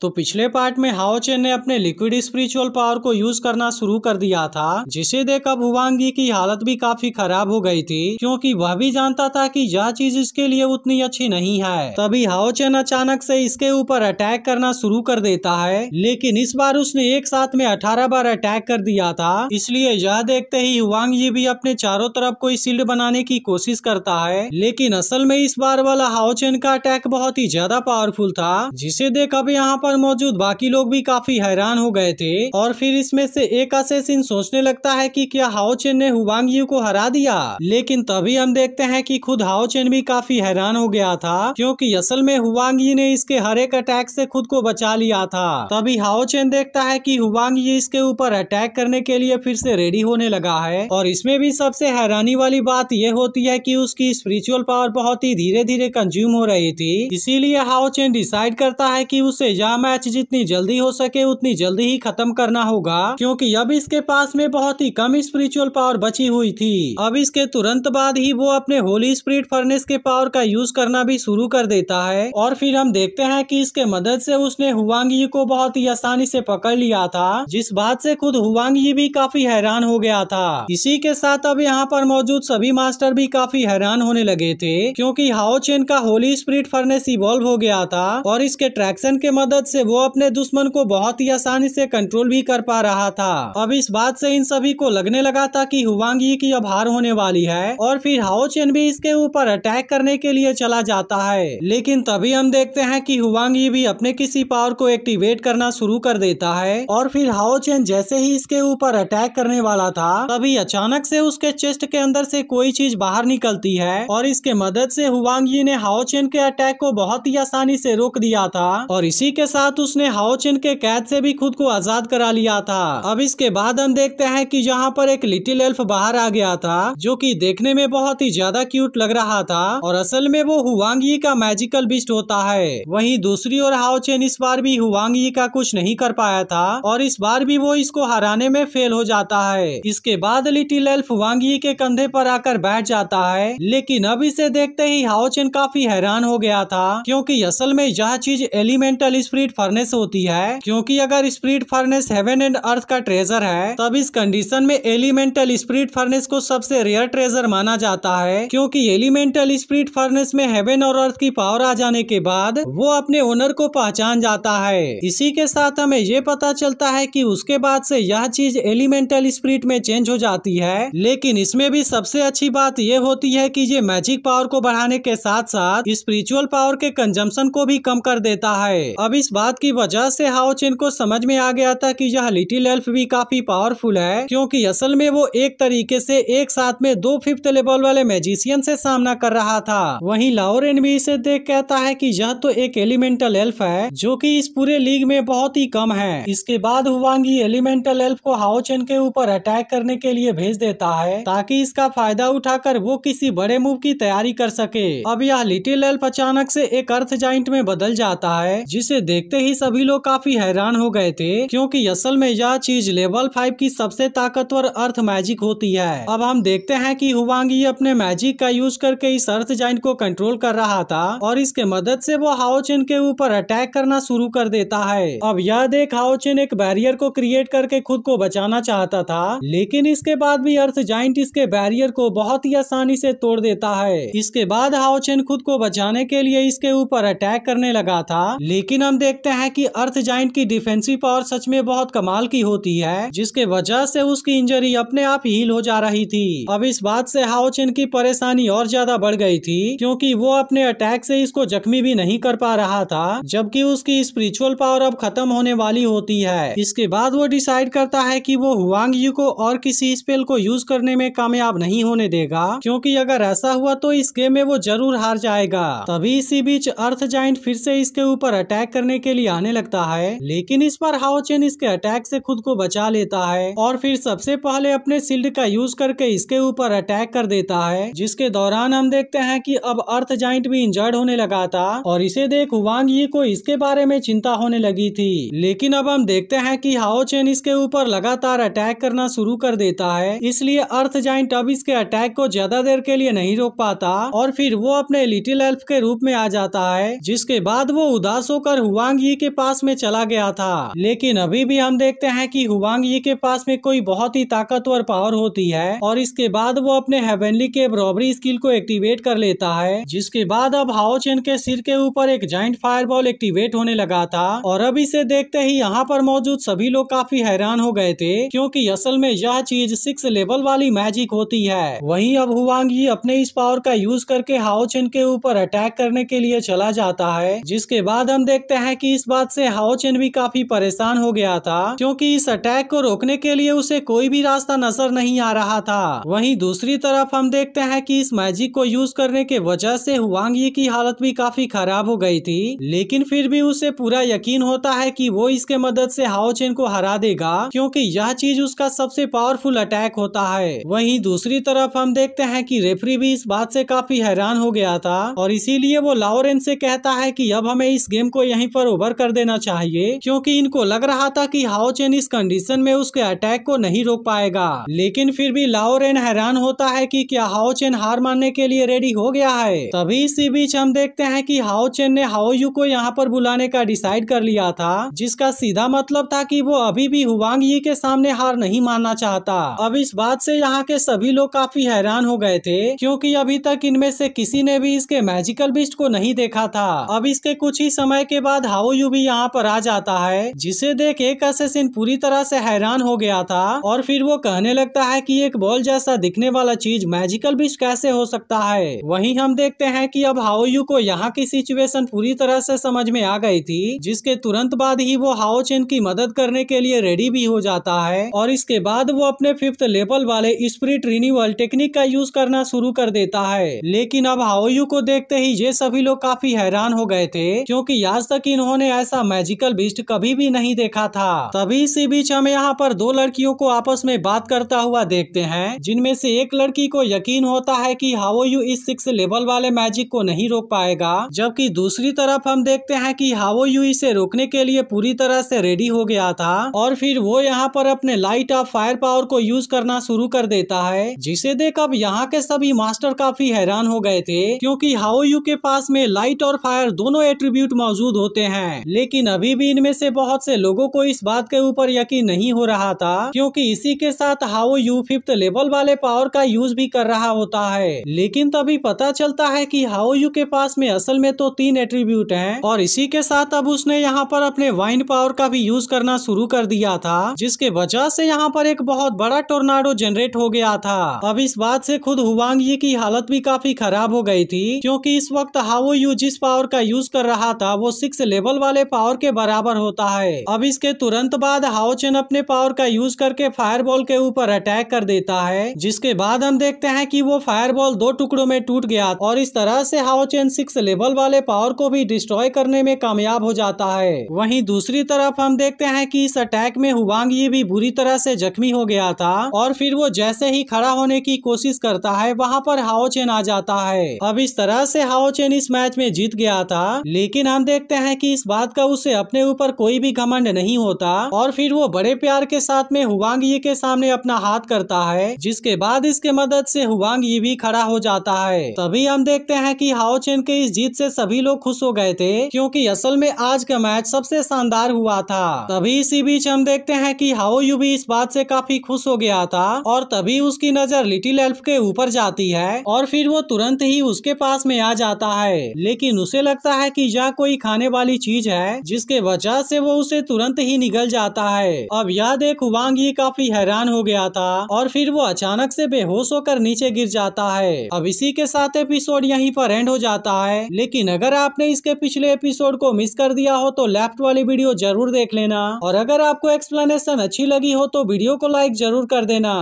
तो पिछले पार्ट में हाओचेन ने अपने लिक्विड स्पिरिचुअल पावर को यूज करना शुरू कर दिया था जिसे देख अब हुआंगी की हालत भी काफी खराब हो गई थी क्योंकि वह भी जानता था कि यह चीज इसके लिए उतनी अच्छी नहीं है तभी हाओचेन अचानक से इसके ऊपर अटैक करना शुरू कर देता है लेकिन इस बार उसने एक साथ में अठारह बार अटैक कर दिया था इसलिए यह देखते ही हुआंग जी भी अपने चारों तरफ कोई सील्ड बनाने की कोशिश करता है लेकिन असल में इस बार वाला हाओचेन का अटैक बहुत ही ज्यादा पावरफुल था जिसे देख अब यहाँ पर पर मौजूद बाकी लोग भी काफी हैरान हो गए थे और फिर इसमें से एक असेसिन सोचने लगता है कि क्या हाओचेन ने हुबांग यू को हरा दिया लेकिन तभी हम देखते हैं कि खुद हाओचेन भी काफी हैरान हो गया था क्योंकि असल में हुवांग यू ने इसके हर एक अटैक से खुद को बचा लिया था तभी हाउचेन देखता है कि हुवांग यू इसके ऊपर अटैक करने के लिए फिर से रेडी होने लगा है और इसमें भी सबसे हैरानी वाली बात यह होती है कि उसकी स्पिरिचुअल पावर बहुत ही धीरे धीरे कंज्यूम हो रही थी इसीलिए हाउचेन डिसाइड करता है कि उसे जाम मैच जितनी जल्दी हो सके उतनी जल्दी ही खत्म करना होगा क्योंकि अब इसके पास में बहुत ही कम स्पिरिचुअल पावर बची हुई थी अब इसके तुरंत बाद ही वो अपने होली स्प्रिट फर्नेस के पावर का यूज करना भी शुरू कर देता है और फिर हम देखते हैं कि इसके मदद से उसने हुआंग को बहुत ही आसानी से पकड़ लिया था जिस बात से खुद हुआंग भी काफी हैरान हो गया था इसी के साथ अब यहाँ पर मौजूद सभी मास्टर भी काफी हैरान होने लगे थे क्योंकि चेन का होली स्प्रिट फर्नेस इवॉल्व हो गया था और इसके ट्रैक्शन के मदद से वो अपने दुश्मन को बहुत ही आसानी से कंट्रोल भी कर पा रहा था अब इस बात से इन सभी को लगने लगा था कि हुवांग यी की अब हार होने वाली है और फिर हाओ चेन भी इसके ऊपर अटैक करने के लिए चला जाता है लेकिन तभी हम देखते हैं कि हुवांग यी भी अपने किसी पावर को एक्टिवेट करना शुरू कर देता है और फिर हाओ चेन जैसे ही इसके ऊपर अटैक करने वाला था तभी अचानक से उसके चेस्ट के अंदर से कोई चीज बाहर निकलती है और इसके मदद से हुवांग यी ने हाओ चेन के अटैक को बहुत ही आसानी से रोक दिया था और इसी के साथ साथ उसने हाओचिन के कैद से भी खुद को आजाद करा लिया था अब इसके बाद हम देखते हैं कि यहाँ पर एक लिटिल एल्फ बाहर आ गया था जो कि देखने में बहुत ही ज्यादा क्यूट लग रहा था और असल में वो हुआंग का मैजिकल बिस्ट होता है वही दूसरी ओर हाओचेन इस बार भी हुआंग का कुछ नहीं कर पाया था और इस बार भी वो इसको हराने में फेल हो जाता है इसके बाद लिटिल एल्फ हुआंग के कंधे पर आकर बैठ जाता है लेकिन अब इसे देखते ही हाउचेन काफी हैरान हो गया था क्योंकि असल में यह चीज एलिमेंटल स्प्रिट स्प्रिट फर्नेस होती है क्योंकि अगर spirit furnace heaven and earth का ट्रेजर है तब इस कंडीशन में एलिमेंटल स्प्रिट फर्नेस को सबसे रेयर ट्रेजर माना जाता है क्योंकि एलिमेंटल स्प्रिट फर्नेस में हेवन और अर्थ की पावर आ जाने के बाद वो अपने ओनर को पहचान जाता है इसी के साथ हमें ये पता चलता है की उसके बाद से यह चीज एलिमेंटल स्प्रिट में चेंज हो जाती है लेकिन इसमें भी सबसे अच्छी बात ये होती है की ये मैजिक पावर को बढ़ाने के साथ साथ स्पिरिचुअल पावर के कंजम्पन को भी कम कर देता है अब इस बात की वजह से हाओचिन को समझ में आ गया था कि यह लिटिल एल्फ भी काफी पावरफुल है क्योंकि असल में वो एक तरीके से एक साथ में दो फिफ्थ लेवल वाले मैजिशियन से सामना कर रहा था वहीं लाओरेन भी इसे देख कहता है कि यह तो एक एलिमेंटल एल्फ है जो कि इस पूरे लीग में बहुत ही कम है इसके बाद हुआ एलिमेंटल एल्फ को हाओचेन के ऊपर अटैक करने के लिए भेज देता है ताकि इसका फायदा उठाकर वो किसी बड़े मूव की तैयारी कर सके अब यह लिटिल एल्फ अचानक ऐसी एक अर्थ जाइंट में बदल जाता है जिसे देख देखते ही सभी लोग काफी हैरान हो गए थे क्योंकि असल में यह चीज लेवल फाइव की सबसे ताकतवर अर्थ मैजिक होती है अब हम देखते हैं कि हुवांगी अपने मैजिक का यूज करके इस अर्थ जाइन को कंट्रोल कर रहा था और इसके मदद से वो हाउचेन के ऊपर अटैक करना शुरू कर देता है अब यह देख हाओचेन एक बैरियर को क्रिएट करके खुद को बचाना चाहता था लेकिन इसके बाद भी अर्थ जाइंट इसके बैरियर को बहुत ही आसानी से तोड़ देता है इसके बाद हाउचेन खुद को बचाने के लिए इसके ऊपर अटैक करने लगा था लेकिन हम देख देखते हैं कि अर्थ जाइंट की डिफेंसिव पावर सच में बहुत कमाल की होती है जिसके वजह से उसकी इंजरी अपने आप हील हो जा रही थी अब इस बात से हाओचिन की परेशानी और ज्यादा बढ़ गई थी क्योंकि वो अपने अटैक से इसको जख्मी भी नहीं कर पा रहा था जबकि उसकी स्पिरिचुअल पावर अब खत्म होने वाली होती है इसके बाद वो डिसाइड करता है की वो हुआंग यू को और किसी स्पेल को यूज करने में कामयाब नहीं होने देगा क्यूँकी अगर ऐसा हुआ तो इस गेम में वो जरूर हार जाएगा तभी इसी बीच अर्थ जाइंट फिर से इसके ऊपर अटैक करने के लिए आने लगता है लेकिन इस पर हाओचेन इसके अटैक से खुद को बचा लेता है और फिर सबसे पहले अपने सिल्ड का यूज करके इसके ऊपर अटैक कर देता है जिसके दौरान हम देखते हैं कि अब अर्थ जाइंट भी इंजर्ड होने लगा था और इसे देख वांग ये को इसके बारे में चिंता होने लगी थी लेकिन अब हम देखते हैं कि हाओचेन इसके ऊपर लगातार अटैक करना शुरू कर देता है इसलिए अर्थ जाइंट अब इसके अटैक को ज्यादा देर के लिए नहीं रोक पाता और फिर वो अपने लिटिल एल्फ के रूप में आ जाता है जिसके बाद वो उदास होकर हुआ हुआंग यी के पास में चला गया था लेकिन अभी भी हम देखते हैं कि हुआंग यी के पास में कोई बहुत ही ताकतवर पावर होती है और इसके बाद वो अपने हेवनली के रॉबरी स्किल को एक्टिवेट कर लेता है जिसके बाद अब हाओ चेन के सिर के ऊपर एक जॉइंट फायरबॉल एक्टिवेट होने लगा था और अब इसे देखते ही यहाँ पर मौजूद सभी लोग काफी हैरान हो गए थे क्योंकि असल में यह चीज सिक्स लेवल वाली मैजिक होती है वहीं अब हुआंग यी अपने इस पावर का यूज करके हाओ चेन के ऊपर अटैक करने के लिए चला जाता है जिसके बाद हम देखते हैं कि इस बात से हाओ चेन भी काफी परेशान हो गया था क्योंकि इस अटैक को रोकने के लिए उसे कोई भी रास्ता नजर नहीं आ रहा था वहीं दूसरी तरफ हम देखते हैं कि इस मैजिक को यूज करने के वजह से हुआंग ये की हालत भी काफी खराब हो गई थी लेकिन फिर भी उसे पूरा यकीन होता है की वो इसके मदद से हाओ चेन को हरा देगा क्योंकि यह चीज उसका सबसे पावरफुल अटैक होता है वही दूसरी तरफ हम देखते हैं की रेफरी भी इस बात से काफी हैरान हो गया था और इसीलिए वो लाओरेन से कहता है कि अब हमें इस गेम को यहीं पर ओवर कर देना चाहिए क्योंकि इनको लग रहा था कि चेन इस कंडीशन में उसके अटैक को नहीं रोक पाएगा लेकिन फिर भी लाओरेन हैरान होता है कि क्या चेन हार मानने के लिए रेडी हो गया है तभी इसी बीच हम देखते हैं कि चेन ने यू को यहाँ पर बुलाने का डिसाइड कर लिया था जिसका सीधा मतलब था की वो अभी भी हुवांग यी के सामने हार नहीं मानना चाहता अब इस बात ऐसी यहाँ के सभी लोग काफी हैरान हो गए थे क्यूँकी अभी तक इनमें से किसी ने भी इसके मैजिकल बिस्ट को नहीं देखा था अब इसके कुछ ही समय के बाद यू भी यहाँ पर आ जाता है जिसे देख एक असेसिन पूरी तरह से हैरान हो गया था और फिर वो कहने लगता है कि एक बॉल जैसा दिखने वाला चीज मैजिकल बिश कैसे हो सकता है वहीं हम देखते हैं कि अब यू को यहाँ की सिचुएशन पूरी तरह से समझ में आ गई थी जिसके तुरंत बाद ही वो हाओ चेन की मदद करने के लिए रेडी भी हो जाता है और इसके बाद वो अपने फिफ्थ लेवल वाले स्प्रिट रिन्यूअल टेक्निक का यूज करना शुरू कर देता है लेकिन अब यू को देखते ही ये सभी लोग काफी हैरान हो गए थे क्योंकि आज तक इन्होंने उन्होंने ऐसा मैजिकल बीस्ट कभी भी नहीं देखा था तभी इसी बीच हम यहाँ पर दो लड़कियों को आपस में बात करता हुआ देखते हैं जिनमें से एक लड़की को यकीन होता है कि हावो यू इस सिक्स लेवल वाले मैजिक को नहीं रोक पाएगा जबकि दूसरी तरफ हम देखते हैं कि हावो यू इसे रोकने के लिए पूरी तरह से रेडी हो गया था और फिर वो यहाँ पर अपने लाइट ऑफ फायर पावर को यूज करना शुरू कर देता है जिसे देख अब यहाँ के सभी मास्टर काफी हैरान हो गए थे क्यूँकी हावो यू के पास में लाइट और फायर दोनों एट्रीब्यूट मौजूद होते हैं हैं लेकिन अभी भी इनमें से बहुत से लोगों को इस बात के ऊपर यकीन नहीं हो रहा था क्योंकि इसी के साथ हाओ यू फिफ्थ लेवल वाले पावर का यूज भी कर रहा होता है लेकिन तभी पता चलता है की हाओ यू के पास में असल में तो तीन एट्रीब्यूट है और इसी के साथ अब उसने यहाँ पर अपने वाइन पावर का भी यूज करना शुरू कर दिया था जिसके वजह से यहाँ पर एक बहुत बड़ा टोर्नाडो जनरेट हो गया था अब इस बात से खुद हुवांग ये की हालत भी काफी खराब हो गई थी क्योंकि इस वक्त हाओ यू जिस पावर का यूज कर रहा था वो सिक्स लेवल लेवल वाले पावर के बराबर होता है अब इसके तुरंत बाद हाउचेन अपने पावर का यूज करके फायर के ऊपर अटैक कर देता है जिसके बाद हम देखते हैं की वो फायर दो टुकड़ों में टूट गया और इस तरह से हाउचेन सिक्स लेवल वाले पावर को भी डिस्ट्रॉय करने में कामयाब हो जाता है वही दूसरी तरफ हम देखते हैं की इस अटैक में हुवांग ये भी बुरी तरह से जख्मी हो गया था और फिर वो जैसे ही खड़ा होने की कोशिश करता है वहाँ पर हाओचेन आ जाता है अब इस तरह से हाओचेन इस मैच में जीत गया था लेकिन हम देखते हैं कि की इस बात का उसे अपने ऊपर कोई भी घमंड नहीं होता और फिर वो बड़े प्यार के साथ में हुआंग ये के सामने अपना हाथ करता है जिसके बाद इसके मदद से हुआंग ये भी खड़ा हो जाता है तभी हम देखते हैं कि हाओ चेन के इस जीत से सभी लोग खुश हो गए थे क्योंकि असल में आज का मैच सबसे शानदार हुआ था तभी इसी बीच हम देखते हैं कि हाओ यू भी इस बात से काफी खुश हो गया था और तभी उसकी नजर लिटिल एल्फ के ऊपर जाती है और फिर वो तुरंत ही उसके पास में आ जाता है लेकिन उसे लगता है की यह कोई खाने वाली चीज है जिसके वजह से वो उसे तुरंत ही निगल जाता है अब यह देख हुवांग काफी हैरान हो गया था और फिर वो अचानक से बेहोश होकर नीचे गिर जाता है अब इसी के साथ एपिसोड यहीं पर एंड हो जाता है लेकिन अगर आपने इसके पिछले एपिसोड को मिस कर दिया हो तो लेफ्ट वाली वीडियो जरूर देख लेना और अगर आपको एक्सप्लेनेशन अच्छी लगी हो तो वीडियो को लाइक जरूर कर देना